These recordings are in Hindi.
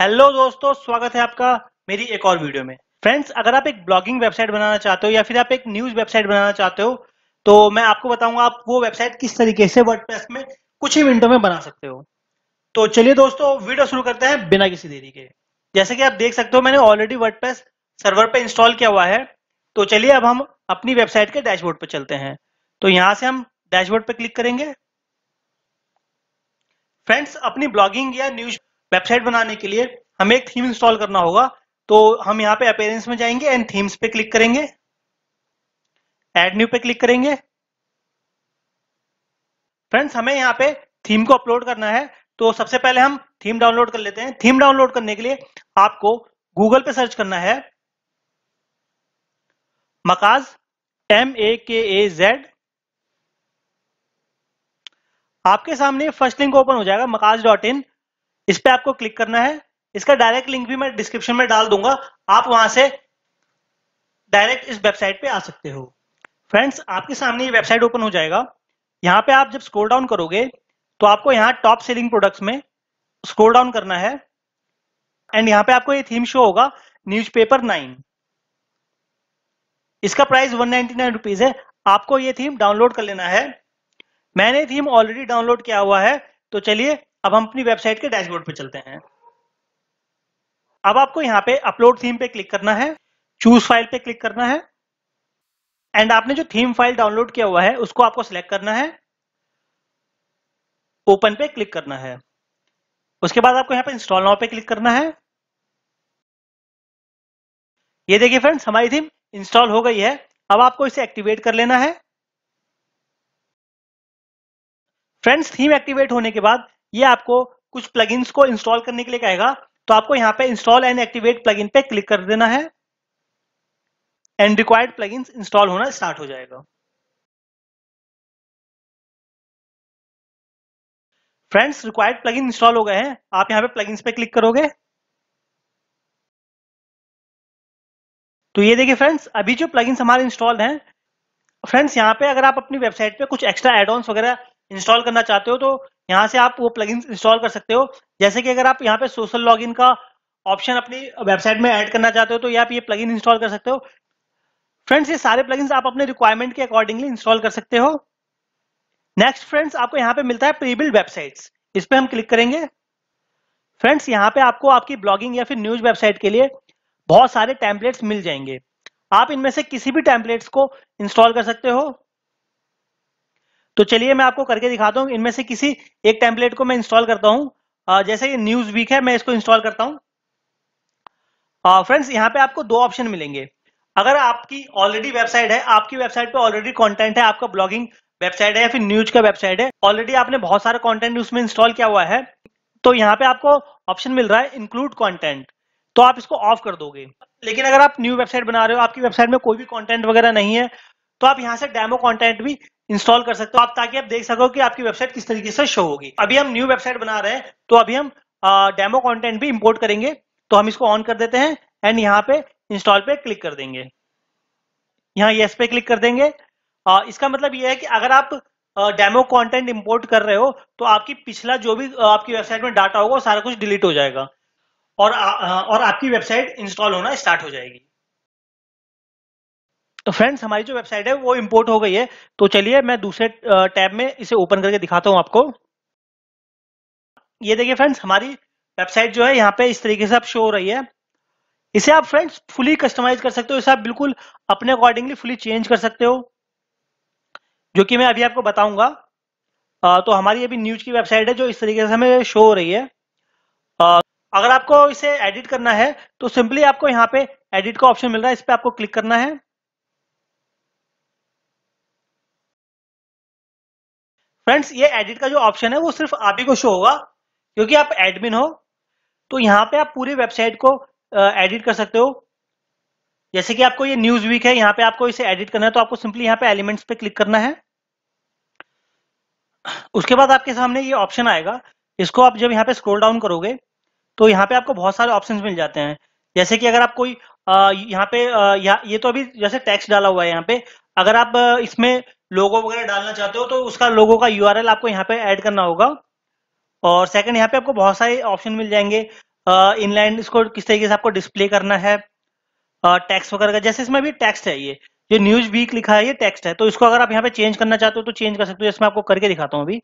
हेलो दोस्तों स्वागत है आपका मेरी एक और वीडियो में फ्रेंड्स अगर आप एक ब्लॉगिंग वेबसाइट बनाना चाहते हो या फिर आप एक न्यूज वेबसाइट बनाना चाहते हो तो मैं आपको बताऊंगा आप वो वेबसाइट किस तरीके से वर्डप्रेस में कुछ ही मिनटों में बना सकते हो तो चलिए दोस्तों वीडियो शुरू करते हैं बिना किसी देरी के जैसे कि आप देख सकते हो मैंने ऑलरेडी वर्ड सर्वर पे इंस्टॉल किया हुआ है तो चलिए अब हम अपनी वेबसाइट के डैशबोर्ड पर चलते हैं तो यहाँ से हम डैशबोर्ड पर क्लिक करेंगे फ्रेंड्स अपनी ब्लॉगिंग या न्यूज वेबसाइट बनाने के लिए हमें एक थीम इंस्टॉल करना होगा तो हम यहाँ पे अपेयरेंस में जाएंगे एंड थीम्स पे क्लिक करेंगे एड न्यू पे क्लिक करेंगे फ्रेंड्स हमें यहाँ पे थीम को अपलोड करना है तो सबसे पहले हम थीम डाउनलोड कर लेते हैं थीम डाउनलोड करने के लिए आपको गूगल पे सर्च करना है मकाज एम ए के ए जेड आपके सामने फर्स्ट लिंक ओपन हो जाएगा मकाज डॉट इन इस पर आपको क्लिक करना है इसका डायरेक्ट लिंक भी मैं डिस्क्रिप्शन में डाल दूंगा आप वहां से डायरेक्ट इस वेबसाइट पे आ सकते हो फ्रेंड्स आपके सामने ये वेबसाइट ओपन हो जाएगा यहाँ पे आप जब स्क्रोल डाउन करोगे तो आपको यहाँ टॉप सेलिंग प्रोडक्ट्स में स्क्रोल डाउन करना है एंड यहाँ पे आपको ये थीम शो होगा पेपर नाइन इसका प्राइस वन नाइनटी है आपको ये थीम डाउनलोड कर लेना है मैंने थीम ऑलरेडी डाउनलोड किया हुआ है तो चलिए अब हम अपनी वेबसाइट के डैशबोर्ड पे चलते हैं अब आपको यहाँ पे अपलोड थीम पे क्लिक करना है चूज फाइल पे क्लिक करना है एंड आपने जो थीम फाइल डाउनलोड किया हुआ है उसको आपको सिलेक्ट करना है ओपन पे क्लिक करना है उसके बाद आपको यहाँ पे इंस्टॉल नाउ पे क्लिक करना है ये देखिए फ्रेंड्स हमारी थीम इंस्टॉल हो गई है अब आपको इसे एक्टिवेट कर लेना है फ्रेंड्स थीम एक्टिवेट होने के बाद ये आपको कुछ प्लगइन्स को इंस्टॉल करने के लिए कहेगा तो आपको यहाँ पे इंस्टॉल एंड एक्टिवेट प्लगइन पे क्लिक कर देना है एंड रिक्वायर्ड प्लगइन्स इंस्टॉल होना स्टार्ट हो जाएगा फ्रेंड्स रिक्वायर्ड प्लगइन इंस्टॉल हो गए हैं आप यहाँ पे प्लगइन्स पे क्लिक करोगे तो ये देखिए फ्रेंड्स अभी जो प्लगइन्स हमारे इंस्टॉल हैं फ्रेंड्स यहाँ पे अगर आप अपनी वेबसाइट पे कुछ एक्स्ट्रा एडॉन्स वगैरह इंस्टॉल करना चाहते हो तो यहाँ से आप वो प्लगइन इंस्टॉल कर सकते हो जैसे कि अगर आप यहाँ पे सोशल लॉगिन का ऑप्शन अपनी वेबसाइट में ऐड करना चाहते हो तो ये आप ये प्लगइन इंस्टॉल कर सकते हो फ्रेंड्स ये सारे प्लगइन्स आप अपने रिक्वायरमेंट के अकॉर्डिंगली इंस्टॉल कर सकते हो नेक्स्ट फ्रेंड्स आपको यहाँ पे मिलता है प्रीबिल्ड वेबसाइट्स इस पर हम क्लिक करेंगे फ्रेंड्स यहाँ पे आपको आपकी ब्लॉगिंग या फिर न्यूज वेबसाइट के लिए बहुत सारे टैंपलेट्स मिल जाएंगे आप इनमें से किसी भी टैंपलेट्स को इंस्टॉल कर सकते हो तो चलिए मैं आपको करके दिखाता हूँ इनमें से किसी एक टेम्पलेट को मैं इंस्टॉल करता हूँ जैसे ये न्यूज वीक है मैं इसको इंस्टॉल करता हूँ फ्रेंड्स यहाँ पे आपको दो ऑप्शन मिलेंगे अगर आपकी ऑलरेडी वेबसाइट है आपकी वेबसाइट पे ऑलरेडी कंटेंट है आपका ब्लॉगिंग वेबसाइट है या फिर न्यूज का वेबसाइट है ऑलरेडी आपने बहुत सारा कंटेंट उसमें इंस्टॉल किया हुआ है तो यहाँ पे आपको ऑप्शन मिल रहा है इंक्लूड कंटेंट तो आप इसको ऑफ कर दोगे लेकिन अगर आप न्यू वेबसाइट बना रहे हो आपकी वेबसाइट में कोई भी कॉन्टेंट वगैरह नहीं है तो आप यहाँ से डेमो कॉन्टेंट भी इंस्टॉल कर सकते हो आप ताकि आप देख सको कि आपकी वेबसाइट किस तरीके से शो होगी अभी हम न्यू वेबसाइट बना रहे हैं तो अभी हम डेमो कंटेंट भी इंपोर्ट करेंगे तो हम इसको ऑन कर देते हैं एंड यहाँ पे इंस्टॉल पे क्लिक कर देंगे यहाँ येस पे क्लिक कर देंगे आ, इसका मतलब यह है कि अगर आप डेमो कॉन्टेंट इम्पोर्ट कर रहे हो तो आपकी पिछला जो भी आपकी वेबसाइट में डाटा होगा सारा कुछ डिलीट हो जाएगा और आ, और आपकी वेबसाइट इंस्टॉल होना स्टार्ट हो जाएगी तो फ्रेंड्स हमारी जो वेबसाइट है वो इम्पोर्ट हो गई है तो चलिए मैं दूसरे टैब में इसे ओपन करके दिखाता हूँ आपको ये देखिए फ्रेंड्स हमारी वेबसाइट जो है यहाँ पे इस तरीके से आप शो हो रही है इसे आप फ्रेंड्स फुली कस्टमाइज कर सकते हो इसे आप बिल्कुल अपने अकॉर्डिंगली फुली चेंज कर सकते हो जो कि मैं अभी आपको बताऊंगा तो हमारी अभी न्यूज की वेबसाइट है जो इस तरीके से हमें शो हो रही है अगर आपको इसे एडिट करना है तो सिंपली आपको यहाँ पे एडिट का ऑप्शन मिल रहा है इस पर आपको क्लिक करना है फ्रेंड्स ये एडिट का जो ऑप्शन है वो सिर्फ आप ही को शो होगा क्योंकि आप एडमिन हो तो यहाँ पे आप पूरी वेबसाइट को एडिट कर सकते हो जैसे कि आपको ये न्यूज वीक है यहाँ पे आपको इसे एडिट करना है तो आपको सिंपली यहाँ पे एलिमेंट्स पे क्लिक करना है उसके बाद आपके सामने ये ऑप्शन आएगा इसको आप जब यहाँ पे स्क्रोल डाउन करोगे तो यहाँ पे आपको बहुत सारे ऑप्शंस मिल जाते हैं जैसे कि अगर आप कोई यहाँ पे आ, या, ये तो अभी जैसे टेक्स्ट डाला हुआ है यहाँ पे अगर आप इसमें लोगो वगैरह डालना चाहते हो तो उसका लोगो का यू आपको यहाँ पे ऐड करना होगा और सेकंड यहाँ पे आपको बहुत सारे ऑप्शन मिल जाएंगे इनलाइन इसको किस तरीके से आपको डिस्प्ले करना है टैक्स वगैरह का जैसे इसमें भी टेक्स्ट है ये जो न्यूज वीक लिखा है ये टेक्स्ट है तो इसको अगर आप यहाँ पे चेंज करना चाहते हो तो चेंज कर सकते हो जैसे मैं आपको करके दिखाता हूँ अभी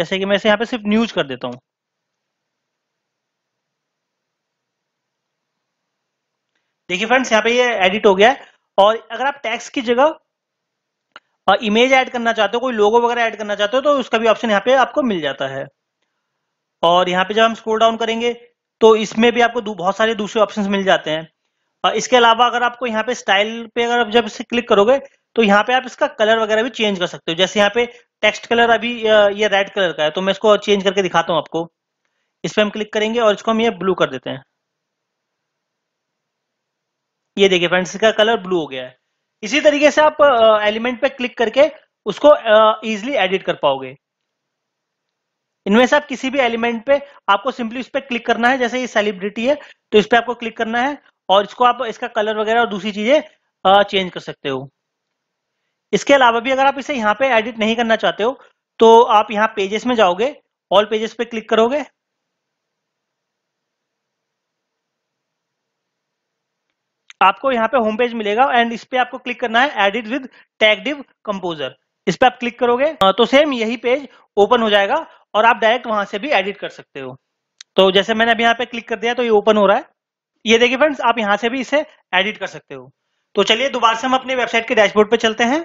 जैसे कि मैं इसे यहाँ पे सिर्फ न्यूज कर देता हूँ देखिए फ्रेंड्स यहाँ पे ये एडिट हो गया है और अगर आप टैक्स की जगह इमेज ऐड करना चाहते हो कोई लोगो वगैरह ऐड करना चाहते हो तो उसका भी ऑप्शन यहाँ पे आपको मिल जाता है और यहाँ पे जब हम स्क्रोल डाउन करेंगे तो इसमें भी आपको बहुत सारे दूसरे ऑप्शन मिल जाते हैं और इसके अलावा अगर आपको यहाँ पे स्टाइल पे अगर आप जब इसे क्लिक करोगे तो यहाँ पे आप इसका कलर वगैरह भी चेंज कर सकते हो जैसे यहाँ पे टेक्स्ट कलर अभी ये रेड कलर का है तो मैं इसको चेंज करके दिखाता हूँ आपको इस पर हम क्लिक करेंगे और इसको हम ये ब्लू कर देते हैं ये देखिए फ्रेंड्स इसका कलर ब्लू हो गया है इसी तरीके से आप एलिमेंट पे क्लिक करके उसको इजिली एडिट कर पाओगे इनमें से आप किसी भी एलिमेंट पे आपको सिंपली इस पर क्लिक करना है जैसे ये सेलिब्रिटी है तो इस पर आपको क्लिक करना है और इसको आप इसका कलर वगैरह और दूसरी चीजें चेंज कर सकते हो इसके अलावा भी अगर आप इसे यहाँ पे एडिट नहीं करना चाहते हो तो आप यहाँ पेजेस में जाओगे ऑल पेजेस पे क्लिक करोगे आपको यहाँ पे होम पेज मिलेगा एंड इस पे आपको क्लिक करना है एडिट विद टैगडिव कंपोजर इस पे आप क्लिक करोगे तो सेम यही पेज ओपन हो जाएगा और आप डायरेक्ट वहां से भी एडिट कर सकते हो तो जैसे मैंने अभी यहाँ पे क्लिक कर दिया तो ये ओपन हो रहा है ये देखिए फ्रेंड्स आप यहाँ से भी इसे एडिट कर सकते हो तो चलिए दोबारा से हम अपने वेबसाइट के डैशबोर्ड पे चलते हैं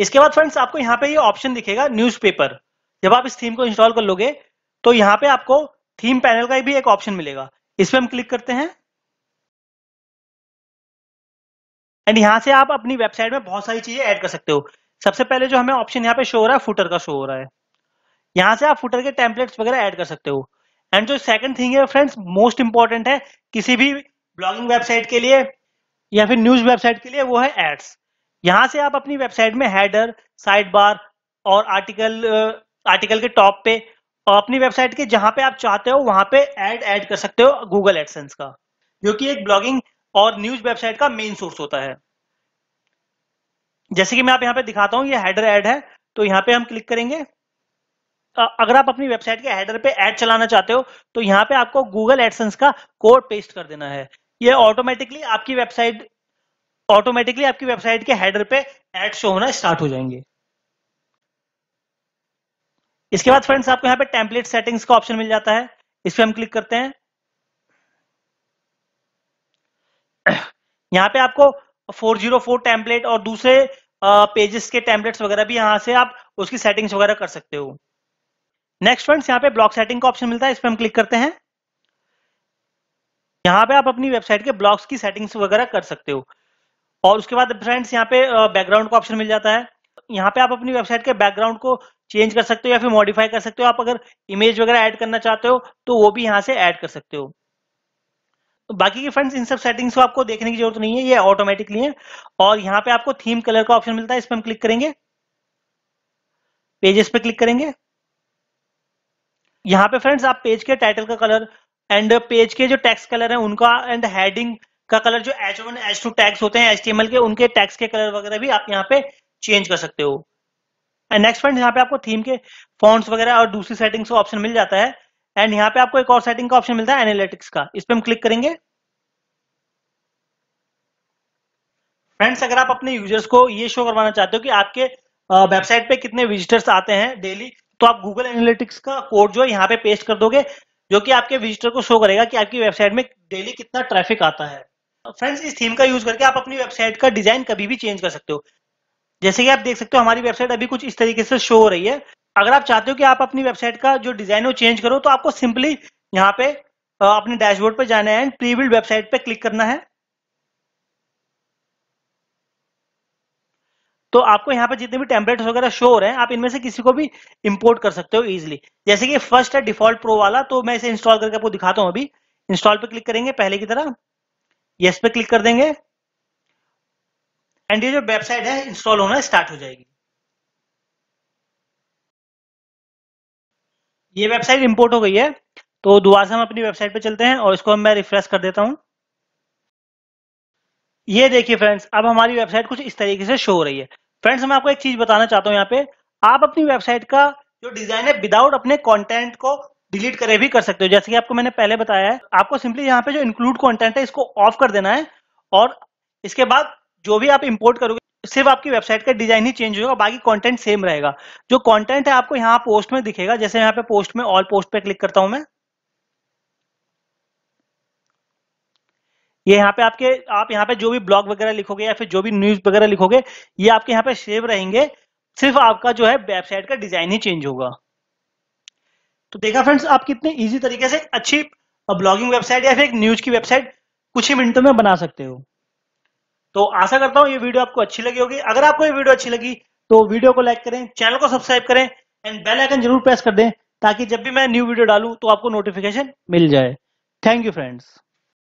इसके बाद फ्रेंड्स आपको यहाँ पे ये यह ऑप्शन दिखेगा न्यूज़पेपर जब आप इस थीम को इंस्टॉल कर लोगे तो यहां पे आपको थीम पैनल का भी एक ऑप्शन मिलेगा इस पर हम क्लिक करते हैं एंड यहां से आप अपनी वेबसाइट में बहुत सारी चीजें ऐड कर सकते हो सबसे पहले जो हमें ऑप्शन यहाँ पे शो हो रहा है फुटर का शो हो रहा है यहां से आप फुटर के टेम्पलेट्स वगैरह ऐड कर सकते हो एंड जो सेकंड थिंग है फ्रेंड्स मोस्ट इंपॉर्टेंट है किसी भी ब्लॉगिंग वेबसाइट के लिए या फिर न्यूज वेबसाइट के लिए वो है एड्स यहां से आप अपनी वेबसाइट में हेडर साइड बार और आर्टिकल आर्टिकल के टॉप पे अपनी वेबसाइट के जहां पे आप चाहते हो वहां पे एड ऐड कर सकते हो गूगल एडसेंस का जो कि एक ब्लॉगिंग और न्यूज वेबसाइट का मेन सोर्स होता है जैसे कि मैं आप यहाँ पे दिखाता हूं ये हेडर ऐड है तो यहाँ पे हम क्लिक करेंगे अगर आप अपनी वेबसाइट के हेडर पे ऐड चलाना चाहते हो तो यहाँ पे आपको गूगल एडसेंस का कोड पेस्ट कर देना है ये ऑटोमेटिकली आपकी वेबसाइट ऑटोमेटिकली आपकी वेबसाइट के हेडर पे एड शो होना स्टार्ट हो जाएंगे इसके बाद फ्रेंड्स आपको यहाँ पे टेम्पलेट सेटिंग्स का ऑप्शन मिल जाता है इस पर हम क्लिक करते हैं यहाँ पे आपको 404 टेम्पलेट और दूसरे पेजेस के टेम्पलेट्स वगैरह भी यहाँ से आप उसकी सेटिंग्स वगैरह कर सकते हो नेक्स्ट फ्रेंड्स यहाँ पे ब्लॉक सेटिंग का ऑप्शन मिलता है इस पर हम क्लिक करते हैं यहाँ पे आप अपनी वेबसाइट के ब्लॉक्स की सेटिंग्स वगैरह कर सकते हो और उसके बाद फ्रेंड्स यहाँ पे बैकग्राउंड का ऑप्शन मिल जाता है यहाँ पे आप अपनी वेबसाइट के बैकग्राउंड को चेंज कर सकते हो या फिर मॉडिफाई कर सकते हो आप अगर इमेज वगैरह ऐड करना चाहते हो तो वो भी यहाँ से ऐड कर सकते हो तो बाकी के फ्रेंड्स इन सब सेटिंग्स को आपको देखने की जरूरत नहीं है ये ऑटोमेटिकली है और यहाँ पे आपको थीम कलर का ऑप्शन मिलता है इस पर हम क्लिक करेंगे पेजेस पे क्लिक करेंगे यहाँ पे फ्रेंड्स आप पेज के टाइटल का कलर एंड पेज के जो टैक्स कलर है उनका एंड हेडिंग का कलर जो H one H two text होते हैं एच के उनके टैक्स के कलर वगैरह भी आप यहाँ पे चेंज कर सकते हो एंड नेक्स्ट फ्रेंड यहाँ पे आपको थीम के फॉन्ट्स वगैरह और दूसरी सेटिंग्स का ऑप्शन मिल जाता है एंड यहाँ पे आपको एक और सेटिंग का ऑप्शन मिलता है एनालिटिक्स का इस पर हम क्लिक करेंगे फ्रेंड्स अगर आप अपने यूजर्स को ये शो करवाना चाहते हो कि आपके वेबसाइट पे कितने विजिटर्स आते हैं डेली तो आप गूगल एनालिटिक्स का कोड जो है यहाँ पे पेस्ट कर दोगे जो कि आपके विजिटर को शो करेगा कि आपकी वेबसाइट में डेली कितना ट्रैफिक आता है फ्रेंड्स इस थीम का यूज करके आप अपनी वेबसाइट का डिजाइन कभी भी चेंज कर सकते हो जैसे कि आप देख सकते हो हमारी वेबसाइट अभी कुछ इस तरीके से शो हो रही है अगर आप चाहते हो कि आप अपनी वेबसाइट का जो डिजाइन हो चेंज करो तो आपको सिंपली यहाँ पे अपने डैशबोर्ड पर जाना है एंड प्रीविल्ड वेबसाइट पे क्लिक करना है तो आपको यहाँ पे जितने भी टेम्पलेट्स वगैरह शो हो रहे हैं आप इनमें से किसी को भी इंपोर्ट कर सकते हो इजिली जैसे कि फर्स्ट है डिफॉल्ट प्रो वाला तो मैं इसे इंस्टॉल करके आपको दिखाता हूँ अभी इंस्टॉल पे क्लिक करेंगे पहले की तरह यस पे क्लिक कर देंगे एंड ये जो वेबसाइट है इंस्टॉल होना स्टार्ट हो जाएगी ये वेबसाइट इंपोर्ट हो गई है तो दोबारा से हम अपनी वेबसाइट पे चलते हैं और इसको मैं रिफ्रेश कर देता हूं ये देखिए फ्रेंड्स अब हमारी वेबसाइट कुछ इस तरीके से शो हो रही है फ्रेंड्स मैं आपको एक चीज बताना चाहता हूं यहाँ पे आप अपनी वेबसाइट का जो डिजाइन है विदाउट अपने कंटेंट को डिलीट करे भी कर सकते हो जैसे कि आपको मैंने पहले बताया है आपको सिंपली यहाँ पे जो इंक्लूड कंटेंट है इसको ऑफ कर देना है और इसके बाद जो भी आप इंपोर्ट करोगे सिर्फ आपकी वेबसाइट का डिजाइन ही चेंज होगा बाकी कंटेंट सेम रहेगा जो कंटेंट है आपको यहाँ पोस्ट में दिखेगा जैसे यहाँ पे पोस्ट में ऑल पोस्ट पे क्लिक करता हूं मैं ये यहाँ पे आपके आप यहाँ पे जो भी ब्लॉग वगैरह लिखोगे या फिर जो भी न्यूज वगैरह लिखोगे ये आपके यहाँ पे सेव रहेंगे सिर्फ आपका जो है वेबसाइट का डिजाइन ही चेंज होगा तो देखा फ्रेंड्स आप कितने इजी तरीके से अच्छी ब्लॉगिंग वेबसाइट या फिर एक न्यूज की वेबसाइट कुछ ही मिनटों में बना सकते हो तो आशा करता हूं ये वीडियो आपको अच्छी लगी होगी अगर आपको ये वीडियो अच्छी लगी तो वीडियो को लाइक करें चैनल को सब्सक्राइब करें एंड बेल आइकन जरूर प्रेस कर दें ताकि जब भी मैं न्यू वीडियो डालूं तो आपको नोटिफिकेशन मिल जाए थैंक यू फ्रेंड्स